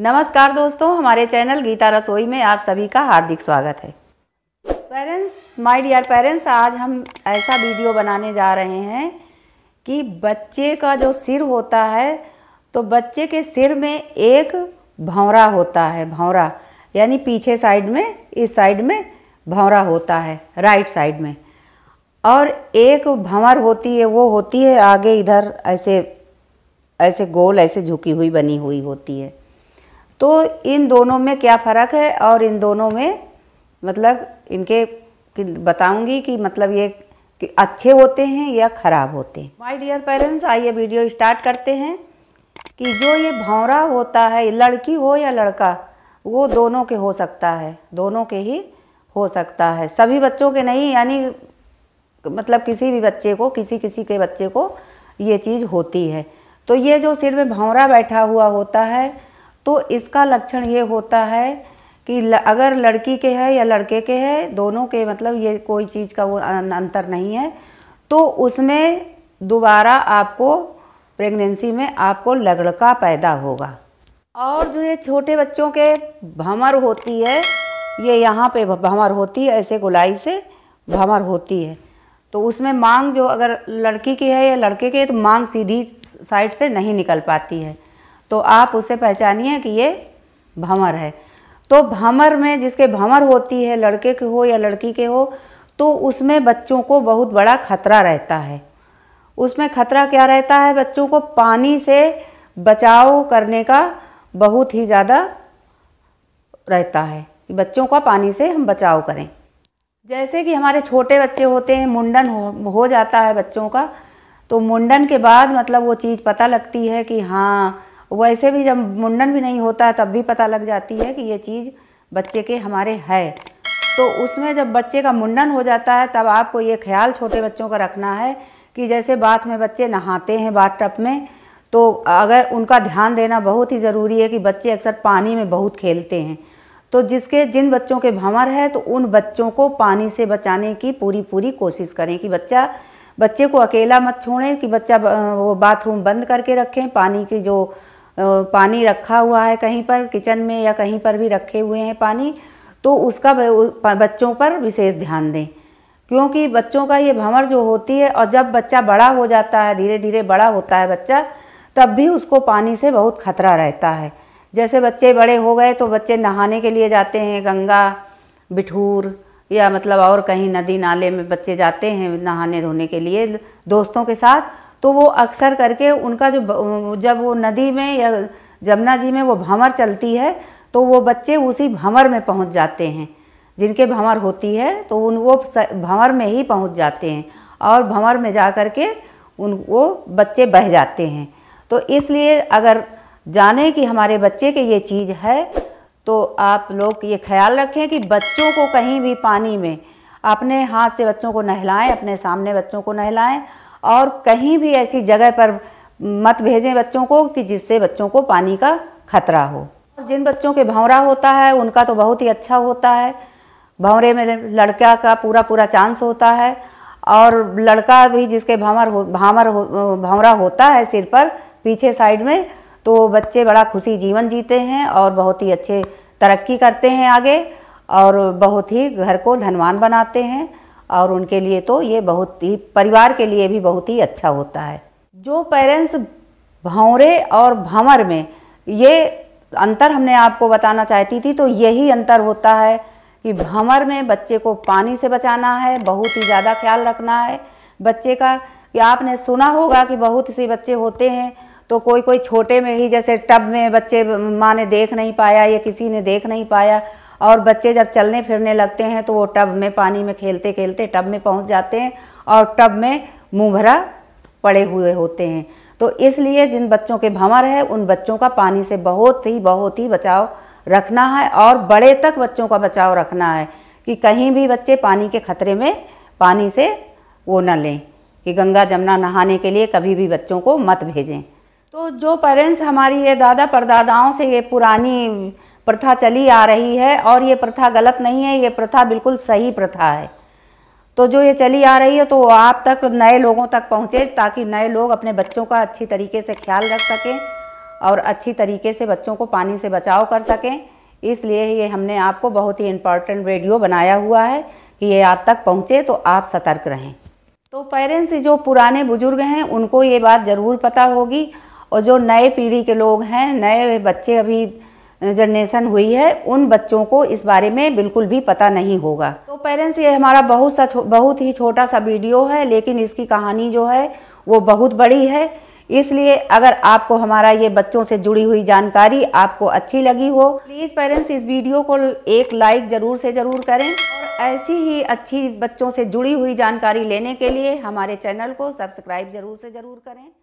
नमस्कार दोस्तों हमारे चैनल गीता रसोई में आप सभी का हार्दिक स्वागत है पेरेंट्स माय डियर पेरेंट्स आज हम ऐसा वीडियो बनाने जा रहे हैं कि बच्चे का जो सिर होता है तो बच्चे के सिर में एक भौरा होता है भौरा यानी पीछे साइड में इस साइड में भौरा होता है राइट साइड में और एक भंवर होती है वो होती है आगे इधर ऐसे ऐसे गोल ऐसे झुकी हुई बनी हुई होती है तो इन दोनों में क्या फ़र्क है और इन दोनों में मतलब इनके बताऊंगी कि मतलब ये कि अच्छे होते हैं या ख़राब होते हैं माई डियर पेरेंट्स आइए वीडियो स्टार्ट करते हैं कि जो ये भौंरा होता है लड़की हो या लड़का वो दोनों के हो सकता है दोनों के ही हो सकता है सभी बच्चों के नहीं यानी मतलब किसी भी बच्चे को किसी किसी के बच्चे को ये चीज़ होती है तो ये जो सिर में भौंरा बैठा हुआ होता है तो इसका लक्षण ये होता है कि अगर लड़की के है या लड़के के है दोनों के मतलब ये कोई चीज़ का वो अंतर नहीं है तो उसमें दोबारा आपको प्रेगनेंसी में आपको लगड़का पैदा होगा और जो ये छोटे बच्चों के भंवर होती है ये यहाँ पे भंवर होती है ऐसे गुलाई से भंवर होती है तो उसमें मांग जो अगर लड़की की है या लड़के की है तो मांग सीधी साइड से नहीं निकल पाती है तो आप उसे पहचानिए कि ये भंवर है तो भंवर में जिसके भंवर होती है लड़के के हो या लड़की के हो तो उसमें बच्चों को बहुत बड़ा खतरा रहता है उसमें खतरा क्या रहता है बच्चों को पानी से बचाव करने का बहुत ही ज़्यादा रहता है बच्चों का पानी से हम बचाव करें जैसे कि हमारे छोटे बच्चे होते हैं मुंडन हो, हो जाता है बच्चों का तो मुंडन के बाद मतलब वो चीज़ पता लगती है कि हाँ वैसे भी जब मुंडन भी नहीं होता है तब भी पता लग जाती है कि ये चीज़ बच्चे के हमारे है तो उसमें जब बच्चे का मुंडन हो जाता है तब आपको ये ख्याल छोटे बच्चों का रखना है कि जैसे बाथ में बच्चे नहाते हैं बाथ टप में तो अगर उनका ध्यान देना बहुत ही ज़रूरी है कि बच्चे अक्सर पानी में बहुत खेलते हैं तो जिसके जिन बच्चों के भंवर है तो उन बच्चों को पानी से बचाने की पूरी पूरी कोशिश करें कि बच्चा बच्चे को अकेला मत छोड़ें कि बच्चा वो बाथरूम बंद करके रखें पानी की जो पानी रखा हुआ है कहीं पर किचन में या कहीं पर भी रखे हुए हैं पानी तो उसका बच्चों पर विशेष ध्यान दें क्योंकि बच्चों का ये भंवर जो होती है और जब बच्चा बड़ा हो जाता है धीरे धीरे बड़ा होता है बच्चा तब भी उसको पानी से बहुत खतरा रहता है जैसे बच्चे बड़े हो गए तो बच्चे नहाने के लिए जाते हैं गंगा बिठूर या मतलब और कहीं नदी नाले में बच्चे जाते हैं नहाने धोने के लिए दोस्तों के साथ तो वो अक्सर करके उनका जो जब वो नदी में या जमुना जी में वो भंवर चलती है तो वो बच्चे उसी भंवर में पहुंच जाते हैं जिनके भंवर होती है तो उन वो भंवर में ही पहुंच जाते हैं और भंवर में जा कर के उन वो बच्चे बह जाते हैं तो इसलिए अगर जाने कि हमारे बच्चे के ये चीज़ है तो आप लोग ये ख्याल रखें कि बच्चों को कहीं भी पानी में अपने हाथ से बच्चों को नहलाएं अपने सामने बच्चों को नहलाएं और कहीं भी ऐसी जगह पर मत भेजें बच्चों को कि जिससे बच्चों को पानी का खतरा हो और जिन बच्चों के भंवरा होता है उनका तो बहुत ही अच्छा होता है भंवरे में लड़का का पूरा पूरा चांस होता है और लड़का भी जिसके भावर हो भावर हो भावरा होता है सिर पर पीछे साइड में तो बच्चे बड़ा खुशी जीवन जीते हैं और बहुत ही अच्छे तरक्की करते हैं आगे और बहुत ही घर को धनवान बनाते हैं और उनके लिए तो ये बहुत ही परिवार के लिए भी बहुत ही अच्छा होता है जो पेरेंट्स भंवरे और भंवर में ये अंतर हमने आपको बताना चाहती थी तो यही अंतर होता है कि भंवर में बच्चे को पानी से बचाना है बहुत ही ज़्यादा ख्याल रखना है बच्चे का कि आपने सुना होगा कि बहुत से बच्चे होते हैं तो कोई कोई छोटे में ही जैसे टब में बच्चे माँ ने देख नहीं पाया या किसी ने देख नहीं पाया और बच्चे जब चलने फिरने लगते हैं तो वो टब में पानी में खेलते खेलते टब में पहुंच जाते हैं और टब में मुँह भरा पड़े हुए होते हैं तो इसलिए जिन बच्चों के भंवर है उन बच्चों का पानी से बहुत ही बहुत ही बचाव रखना है और बड़े तक बच्चों का बचाव रखना है कि कहीं भी बच्चे पानी के खतरे में पानी से वो न लें कि गंगा जमुना नहाने के लिए कभी भी बच्चों को मत भेजें तो जो पेरेंट्स हमारी ये दादा परदादाओं से ये पुरानी प्रथा चली आ रही है और ये प्रथा गलत नहीं है ये प्रथा बिल्कुल सही प्रथा है तो जो ये चली आ रही है तो आप तक नए लोगों तक पहुँचे ताकि नए लोग अपने बच्चों का अच्छी तरीके से ख्याल रख सकें और अच्छी तरीके से बच्चों को पानी से बचाव कर सकें इसलिए ये हमने आपको बहुत ही इम्पॉर्टेंट वीडियो बनाया हुआ है कि ये आप तक पहुँचे तो आप सतर्क रहें तो पेरेंट्स जो पुराने बुजुर्ग हैं उनको ये बात ज़रूर पता होगी और जो नए पीढ़ी के लोग हैं नए बच्चे अभी जनरेशन हुई है उन बच्चों को इस बारे में बिल्कुल भी पता नहीं होगा तो पेरेंट्स ये हमारा बहुत सा बहुत ही छोटा सा वीडियो है लेकिन इसकी कहानी जो है वो बहुत बड़ी है इसलिए अगर आपको हमारा ये बच्चों से जुड़ी हुई जानकारी आपको अच्छी लगी हो प्लीज़ पेरेंट्स इस वीडियो को एक लाइक ज़रूर से ज़रूर करें और ऐसी ही अच्छी बच्चों से जुड़ी हुई जानकारी लेने के लिए हमारे चैनल को सब्सक्राइब ज़रूर से ज़रूर करें